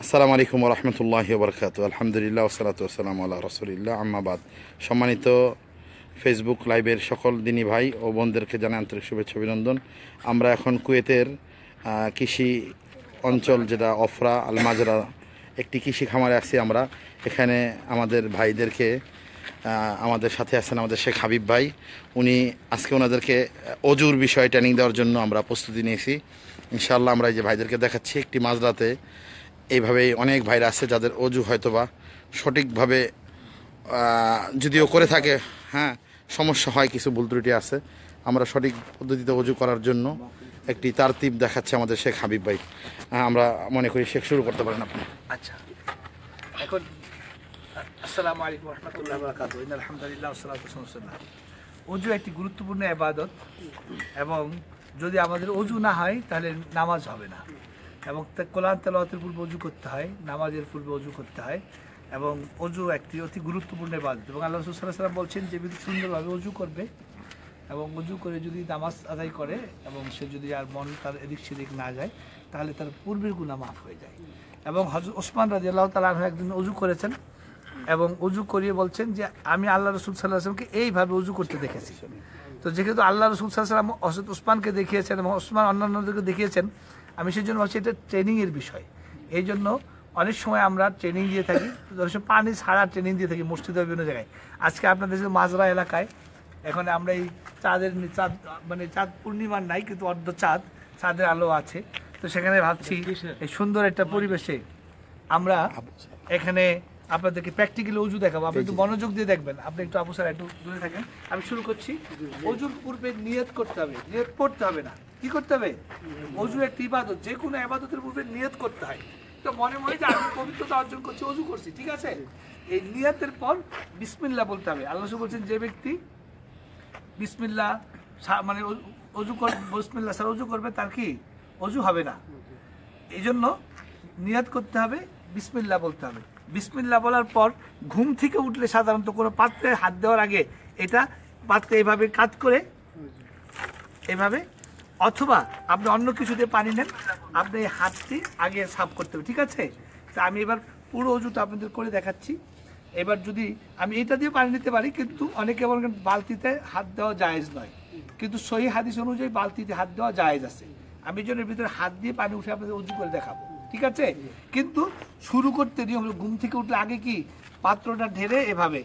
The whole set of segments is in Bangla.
আসসালামু আলাইকুম রহমতুল্লাহ বরকাত আলহামদুলিল্লাহ ওসালাত আসসালাম আল্লাহ রসুলিল্লাহ সম্মানিত ফেসবুক লাইভের সকল দিনী ভাই ও বোনদেরকে জানাই আন্তরিক শুভেচ্ছা অভিনন্দন আমরা এখন কুয়েতের কৃষি অঞ্চল যেটা অফরা আল মাজরা একটি কৃষি খামারে আছি আমরা এখানে আমাদের ভাইদেরকে আমাদের সাথে আছেন আমাদের শেখ হাবিব ভাই উনি আজকে ওনাদেরকে অজুর বিষয়ে ট্রেনিং দেওয়ার জন্য আমরা প্রস্তুতি নিয়েছি ইনশাল্লাহ আমরা এই যে ভাইদেরকে দেখাচ্ছি একটি মাঝরাতে এইভাবেই অনেক ভাইরা আছে যাদের অজু হয়তোবা সঠিকভাবে যদিও করে থাকে হ্যাঁ সমস্যা হয় কিছু ভুল ত্রুটি আছে আমরা সঠিক পদ্ধতিতে অজু করার জন্য একটি তারতিব দেখাচ্ছে আমাদের শেখ হাবিব ভাই হ্যাঁ, আমরা মনে করি শেখ শুরু করতে পারেন আপনি আচ্ছা এখন আসসালামু আলাইকুম রহমতুল্লাহ আলহামদুলিল্লাহ অজু একটি গুরুত্বপূর্ণ আবাদত এবং যদি আমাদের অজু না হয় তাহলে নামাজ হবে না এবং কোলান তেলাওয়াতের পূর্বে অজু করতে হয় নামাজের পূর্বে অজু করতে হয় এবং অজু একটি অতি গুরুত্বপূর্ণ বাদ এবং আল্লাহ সাল্লাম বলছেন যে ব্যক্তি সুন্দরভাবে অজু করবে এবং অজু করে যদি নামাজ আদায় করে এবং সে যদি আর মন তার এদিক সেদিক না যায় তাহলে তার পূর্বের গুণা মাফ হয়ে যায় এবং হজর ওসমান রাজি আল্লাহ তালা একদিন অজু করেছেন এবং অজু করিয়ে বলছেন যে আমি আল্লাহ রসুল সাল্লাহ আসলামকে এইভাবে অজু করতে দেখেছি তো যেহেতু আল্লাহ রসুল সাল্লাম অসদ উসমানকে দেখিয়েছেন এবং উসমান অন্যান্যদেরকে দেখিয়েছেন আমি সেই জন্য ভাবছি এটা ট্রেনিংয়ের বিষয় এই জন্য অনেক সময় আমরা ট্রেনিং দিয়ে থাকি অনেক পানি ছাড়া ট্রেনিং দিয়ে থাকি মসজিদের বিভিন্ন জায়গায় আজকে আপনাদের যে মাজরা এলাকায় এখন আমরা এই চাঁদের চাঁদ মানে চাঁদ পূর্ণিমার নাই কিন্তু অর্ধ চাঁদ চাঁদের আলো আছে তো সেখানে ভাবছি এই সুন্দর একটা পরিবেশে আমরা এখানে আপনাদেরকে প্র্যাকটিক্যালি অজু দেখাবো আপনি একটু মনোযোগ দিয়ে দেখবেন আপনি একটু আপু স্যার একটু দূরে থাকেন আমি শুরু করছি অজুর পূর্বে নিয়ত করতে হবে নিয়ত পড়তে হবে না কি করতে হবে অজু একটি ইবাদত যে কোনো ইবাদতের পূর্বে নিয়ত করতে হয় তো মনে মনে যে আমি পবিত্রতা অর্জন করছি অজু করছি ঠিক আছে এই নিয়তের পর বিসমিল্লা বলতে হবে আল্লাহ বলছেন যে ব্যক্তি বিসমিল্লা মানে অজু কর বিসমিল্লা স্যার অজু করবে তার কি অজু হবে না এই জন্য নিয়াত করতে হবে বিসমিল্লা বলতে হবে বিসমিল্লা বলার পর ঘুম থেকে উঠলে সাধারণত কোনো পাত্রে হাত দেওয়ার আগে এটা পাত্রে এভাবে কাত করে এভাবে অথবা আপনি অন্য কিছুতে পানি নেন আপনি এই হাতটি আগে সাফ করতে হবে ঠিক আছে তা আমি এবার পুরো অজুটা আপনাদের করে দেখাচ্ছি এবার যদি আমি এটা দিয়ে পানি নিতে পারি কিন্তু অনেকে বলেন বালতিতে হাত দেওয়া জায়েজ নয় কিন্তু সহি হাদিস অনুযায়ী বালতিতে হাত দেওয়া জায়েজ আছে আমি জন্য ভিতরে হাত দিয়ে পানি উঠে আপনাদের উজু করে দেখাবো ঠিক আছে কিন্তু শুরু করতে নিয়ম ঘুম থেকে উঠলে আগে কি পাত্রটা ঢেলে এভাবে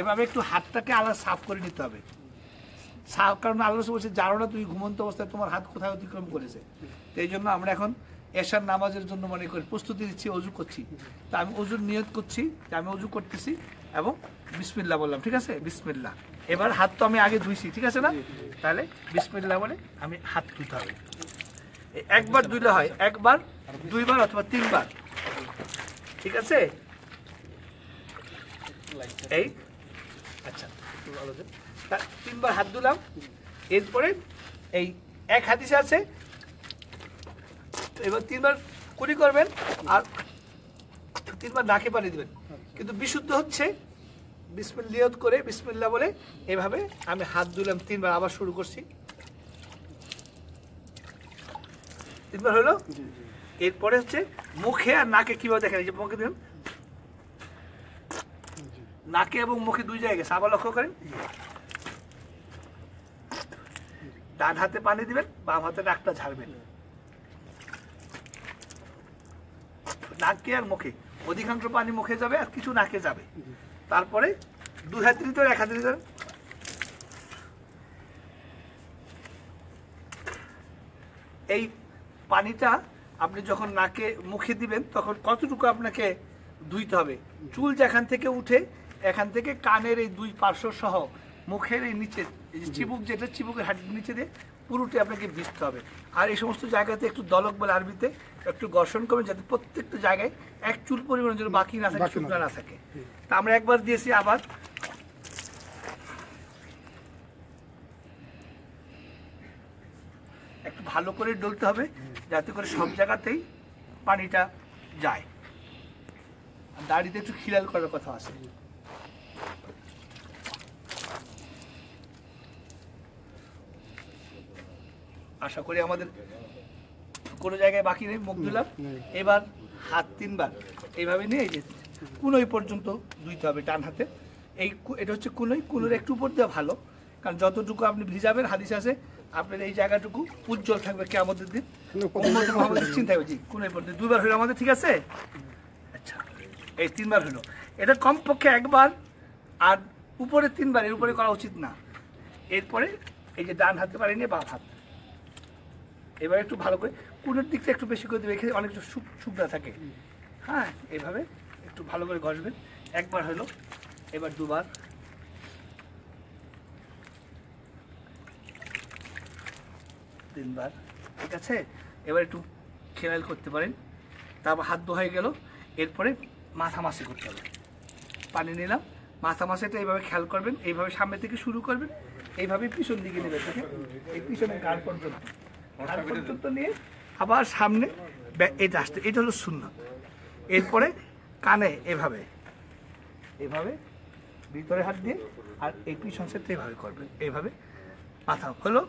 এভাবে একটু হাতটাকে আলাদা সাফ করে নিতে হবে সাফ কারণ আল্লাহ বলছে জানো না তুমি ঘুমন্ত অবস্থায় তোমার হাত কোথায় অতিক্রম করেছে এই জন্য আমরা এখন এশার নামাজের জন্য মনে করি প্রস্তুতি দিচ্ছি অজু করছি তা আমি অজুর নিয়ত করছি আমি অজু করতেছি এবং বিসমিল্লা বললাম ঠিক আছে বিসমিল্লা এবার হাত তো আমি আগে ধুইছি ঠিক আছে না তাহলে বিসমিল্লা বলে আমি হাত ধুতে হবে একবার দুইলে হয় একবার দুইবার অথবা তিনবার ঠিক আছে এই আচ্ছা তিনবার হাত ধুলাম এরপরে এই এক হাদিসে আছে এবার তিনবার কুড়ি করবেন আর তিনবার নাকে পানি দেবেন কিন্তু বিশুদ্ধ হচ্ছে বিসমিল্লিয়ত করে বিসমিল্লা বলে এভাবে আমি হাত ধুলাম তিনবার আবার শুরু করছি তিনবার হলো এরপরে হচ্ছে মুখে আর নাকে কীভাবে দেখেন এই যে মুখে দেখেন নাকে এবং মুখে দুই জায়গায় সাবা লক্ষ্য করেন ডান হাতে পানি দিবেন বাম হাতে নাকটা ঝাড়বেন নাকে আর মুখে অধিকাংশ পানি মুখে যাবে আর কিছু নাকে যাবে তারপরে দুই হাত দিতে এক হাত দিতে এই পানিটা আপনি যখন নাকে মুখে দিবেন তখন কতটুকু আপনাকে ধুইতে হবে চুল যেখান থেকে উঠে এখান থেকে কানের এই দুই পার্শ্ব সহ মুখের এই নিচে চিবুক যেটা চিবুকের হাড়ির নিচে দিয়ে পুরোটি আপনাকে ভিজতে হবে আর এই সমস্ত জায়গাতে একটু দলক বলে আরবিতে একটু ঘর্ষণ করবেন যাতে প্রত্যেকটা জায়গায় এক চুল পরিমাণ যেন বাকি না থাকে চুলটা না থাকে তা আমরা একবার দিয়েছি আবার একটু ভালো করে ডলতে হবে যাতে করে সব জায়গাতেই পানিটা যায় দাড়িতে একটু খিলাল করার কথা আছে আশা করি আমাদের কোনো জায়গায় বাকি নেই মুখ ধুলাম এবার হাত তিনবার এইভাবে নিয়ে যে কুনোই পর্যন্ত ধুইতে হবে টান হাতে এই এটা হচ্ছে কুনোই কুনোর একটু উপর দেওয়া ভালো কারণ যতটুকু আপনি ভিজাবেন হাদিস আছে আপনার এই জায়গাটুকু উজ্জ্বল থাকবে কে আমাদের দিন চিন্তা হবে কোন দুবার হলো আমাদের ঠিক আছে আচ্ছা এই তিনবার হলো এটা কমপক্ষে একবার আর উপরে তিনবার এর উপরে করা উচিত না এরপরে এই যে ডান হাতে পারি নিয়ে বাম হাত এবার একটু ভালো করে কুনের দিকটা একটু বেশি করে দেবে এখানে অনেকটা শুকনা থাকে হ্যাঁ এইভাবে একটু ভালো করে ঘষবেন একবার হলো এবার দুবার তিনবার ঠিক আছে এবার একটু খেলাল করতে পারেন তারপর হাত ধোয়া হয়ে গেল এরপরে মাসামাসি করতে হবে পানি নিলাম মাথা মাসামাসিটা এইভাবে খেয়াল করবেন এইভাবে সামনে থেকে শুরু করবেন এইভাবে পিছন দিকে নেবেন এই পিছনে গাড় পর্যন্ত গাড় পর্যন্ত নিয়ে আবার সামনে এটা আসতে এটা হলো শূন্য এরপরে কানে এভাবে এভাবে ভিতরে হাত দিয়ে আর এই পিছন সেটটা এভাবে করবেন এভাবে মাথা হলো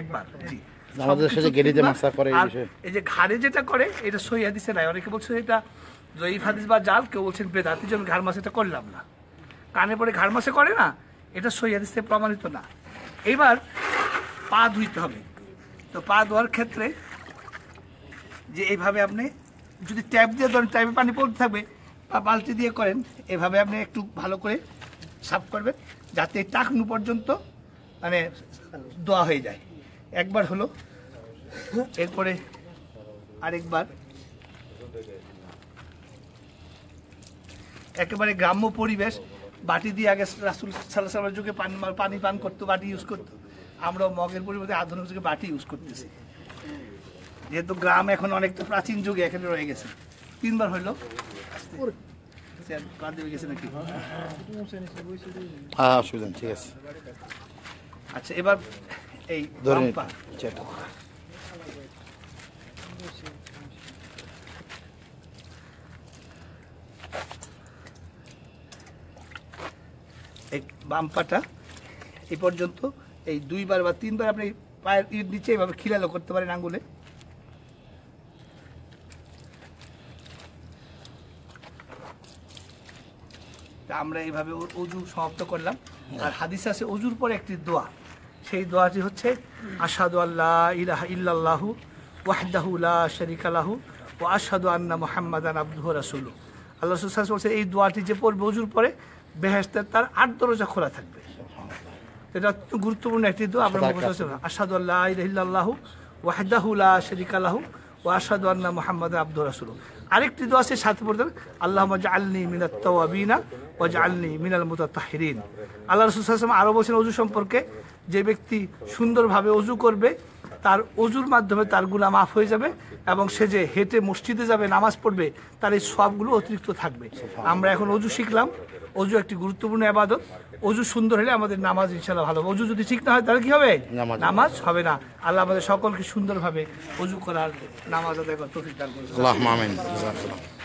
একবার জি আমাদের সাথে গেরিতে মাস্টার করে এই বিষয়ে এই যে ঘাড়ে যেটা করে এটা সহি হাদিসে নাই অনেকে বলছে এটা জয়ীফ হাদিস বা জাল কেউ বলছেন বেদাতির জন্য ঘাড় মাসে এটা করলাম না কানে পরে ঘাড় মাসে করে না এটা সহি হাদিসে প্রমাণিত না এবার পা ধুইতে হবে তো পা ধোয়ার ক্ষেত্রে যে এইভাবে আপনি যদি ট্যাপ দিয়ে ধরেন ট্যাপে পানি পড়তে থাকবে বা বালতি দিয়ে করেন এভাবে আপনি একটু ভালো করে সাফ করবেন যাতে টাকনু পর্যন্ত মানে দোয়া হয়ে যায় একবার হলো এরপরে আরেকবার একেবারে গ্রাম্য পরিবেশ বাটি দিয়ে আগে রাসুল সাল্লাহ যুগে পানি পানি পান করতো বাটি ইউজ করতো আমরা মগের পরিবর্তে আধুনিক যুগে বাটি ইউজ করতেছি যেহেতু গ্রাম এখন অনেকটা প্রাচীন যুগে এখানে রয়ে গেছে তিনবার হইল কাঁদে আচ্ছা, গেছে নাকি হ্যাঁ, হ্যাঁ।, হ্যাঁ ঠিক আছে আচ্ছা এবার এই ধরে এই বাম্পাটা পাটা এ পর্যন্ত এই দুইবার বা তিনবার আপনি পায়ের ইট নিচে এভাবে খিলালো করতে পারেন আঙ্গুলে আমরা এইভাবে উজু সমাপ্ত করলাম আর হাদিস আছে উজুর পরে একটি দোয়া সেই দোয়াটি হচ্ছে আসাদু আল্লাহ ইহ ইল্লাহু লা শরিক আলাহু ও আসাদু আন্না মোহাম্মদান আব্দুহ রাসুল আল্লাহ রসুল বলছে এই দোয়াটি যে পড়বে অজুর পরে বেহেস্তের তার আট দরজা খোলা থাকবে এটা গুরুত্বপূর্ণ একটি দোয়া আমরা আসাদু আল্লাহ ইলাহ ইল্লাহু লা শরিক আলাহু ও আসাদ আল্লাহ মোহাম্মদ আব্দুল রাসুল আরেকটি দোয়া আছে সাথে পড়তে হবে আল্লাহ আলনি মিনাত তওয়াবিনা ওয়াজ আলনি মিনাল মুতাহিরিন আল্লাহ রসুল আসলাম আরও বলছেন অজু সম্পর্কে যে ব্যক্তি সুন্দরভাবে অজু করবে তার অজুর মাধ্যমে তার গুণা মাফ হয়ে যাবে এবং সে যে হেঁটে মসজিদে যাবে নামাজ পড়বে তার এই সবগুলো অতিরিক্ত থাকবে আমরা এখন অজু শিখলাম অজু একটি গুরুত্বপূর্ণ আবাদত অজু সুন্দর হলে আমাদের নামাজ ইনশাল্লাহ ভালো অজু যদি ঠিক না হয় তাহলে কি হবে নামাজ হবে না আল্লাহ আমাদের সকলকে সুন্দরভাবে অজু করার নামাজ আদায় করার তফিক দান করবে